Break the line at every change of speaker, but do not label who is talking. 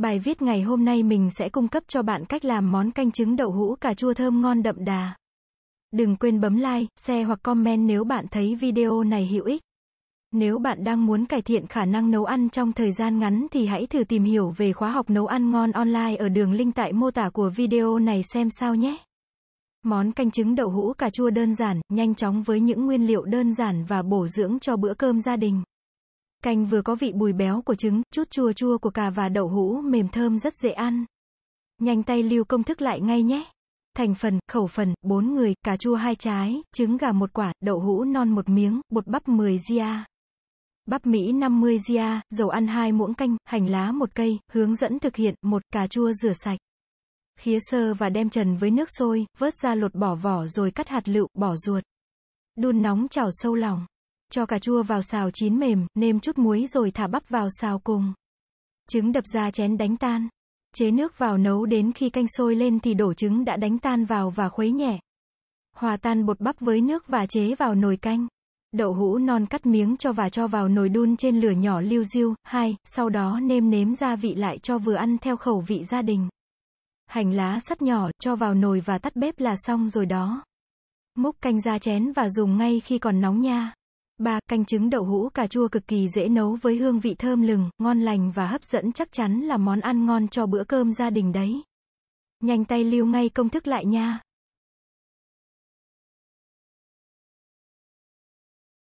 Bài viết ngày hôm nay mình sẽ cung cấp cho bạn cách làm món canh trứng đậu hũ cà chua thơm ngon đậm đà. Đừng quên bấm like, share hoặc comment nếu bạn thấy video này hữu ích. Nếu bạn đang muốn cải thiện khả năng nấu ăn trong thời gian ngắn thì hãy thử tìm hiểu về khóa học nấu ăn ngon online ở đường link tại mô tả của video này xem sao nhé. Món canh trứng đậu hũ cà chua đơn giản, nhanh chóng với những nguyên liệu đơn giản và bổ dưỡng cho bữa cơm gia đình. Canh vừa có vị bùi béo của trứng, chút chua chua của cà và đậu hũ mềm thơm rất dễ ăn. Nhanh tay lưu công thức lại ngay nhé. Thành phần, khẩu phần, 4 người, cà chua 2 trái, trứng gà 1 quả, đậu hũ non 1 miếng, bột bắp 10 gia. Bắp Mỹ 50 gia, dầu ăn 2 muỗng canh, hành lá 1 cây, hướng dẫn thực hiện, một cà chua rửa sạch. Khía sơ và đem trần với nước sôi, vớt ra lột bỏ vỏ rồi cắt hạt lựu, bỏ ruột. Đun nóng chảo sâu lòng. Cho cà chua vào xào chín mềm, nêm chút muối rồi thả bắp vào xào cùng. Trứng đập ra chén đánh tan. Chế nước vào nấu đến khi canh sôi lên thì đổ trứng đã đánh tan vào và khuấy nhẹ. Hòa tan bột bắp với nước và chế vào nồi canh. Đậu hũ non cắt miếng cho và cho vào nồi đun trên lửa nhỏ liu riu, hai, sau đó nêm nếm gia vị lại cho vừa ăn theo khẩu vị gia đình. Hành lá sắt nhỏ, cho vào nồi và tắt bếp là xong rồi đó. Múc canh ra chén và dùng ngay khi còn nóng nha. 3. Canh trứng đậu hũ cà chua cực kỳ dễ nấu với hương vị thơm lừng, ngon lành và hấp dẫn chắc chắn là món ăn ngon cho bữa cơm gia đình đấy. Nhanh tay lưu ngay công thức lại nha.